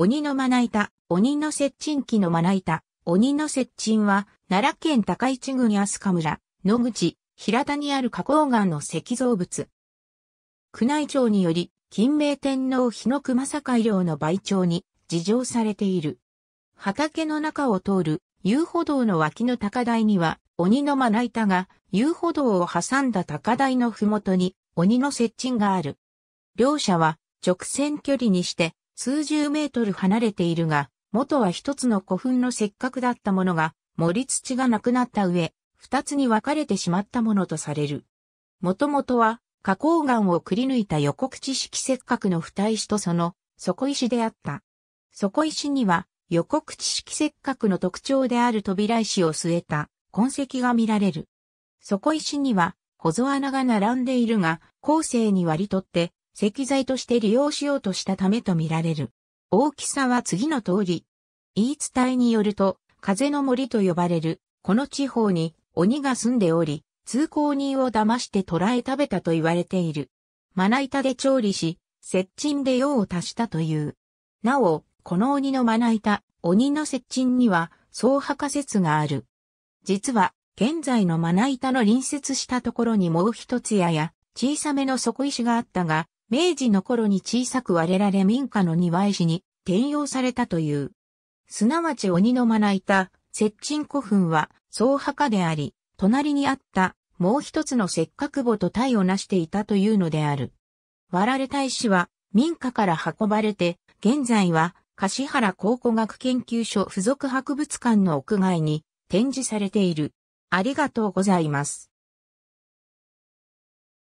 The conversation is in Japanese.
鬼のまな板、鬼の接近機のまな板、鬼の接近は、奈良県高市郡飛鳥村、野口、平田にある花崗岩の石造物。宮内庁により、金明天皇日の熊坂医療の倍長に、事情されている。畑の中を通る遊歩道の脇の高台には、鬼のまな板が遊歩道を挟んだ高台のふもとに鬼の接近がある。両者は直線距離にして数十メートル離れているが、元は一つの古墳のせっかくだったものが、盛り土がなくなった上、二つに分かれてしまったものとされる。もともとは、花崗岩をくり抜いた横口式石くの二石とその底石であった。底石には横口式石くの特徴である扉石を据えた痕跡が見られる。底石には小穴が並んでいるが、後世に割り取って石材として利用しようとしたためとみられる。大きさは次の通り。言い伝えによると、風の森と呼ばれる、この地方に鬼が住んでおり、通行人を騙して捕らえ食べたと言われている。まな板で調理し、接近で用を足したという。なお、この鬼のまな板、鬼の接近には、総破仮説がある。実は、現在のまな板の隣接したところにもう一つやや、小さめの底石があったが、明治の頃に小さく割れられ民家の庭石に転用されたという。すなわち鬼のまな板、接鎮古墳は、総墓であり、隣にあったもう一つの石角墓と体を成していたというのである。割られた石は民家から運ばれて、現在は柏原考古学研究所附属博物館の屋外に展示されている。ありがとうございます。